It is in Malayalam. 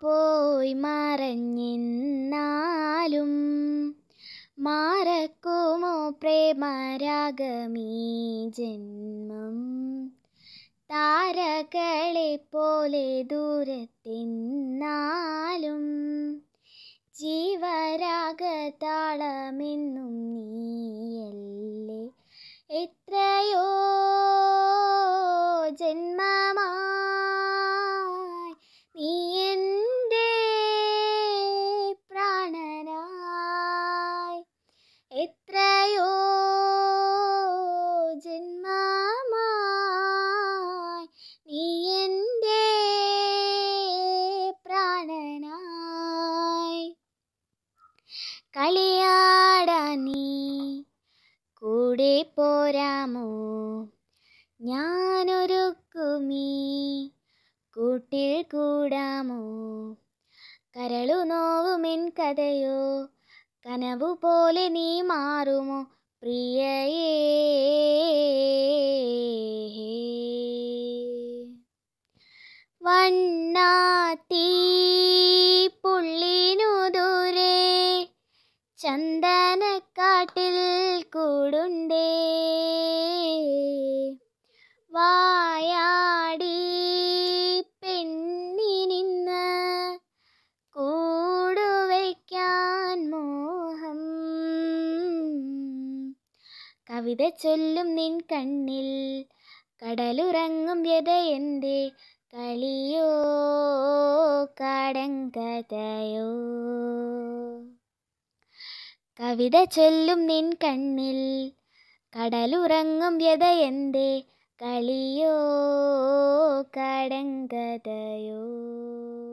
പോയി മറഞ്ഞിന്നാലും മാറക്കുമോ പ്രേമരാഗമീ ജന്മം താരകളെ പോലെ ദൂരത്തെന്നാലും ജീവരാഗ താളമെന്നും നീ കൂടെ പോരാമോ ഞാനൊരുക്കുമീ കൂട്ടിൽ കൂടാമോ കരളു നോവുമെൻ കഥയോ കനവു പോലെ നീ മാറുമോ പ്രിയയേ വണ്ണാത്തീ ചന്ദനക്കാട്ടിൽ കൂടുണ്ടേ വായാടി പെണ്ണിനിന്ന് കൂടുവയ്ക്കാൻ മോഹം കവിത ചൊല്ലും നിൻ കണ്ണിൽ കടലുറങ്ങും എന്തേ കളിയോ കടങ്കതയോ കവിത ചൊല്ലും നിൻ കണ്ണിൽ കടലുറങ്ങും വ്യതയെന്തേ കളിയോ കടങ്കഥയോ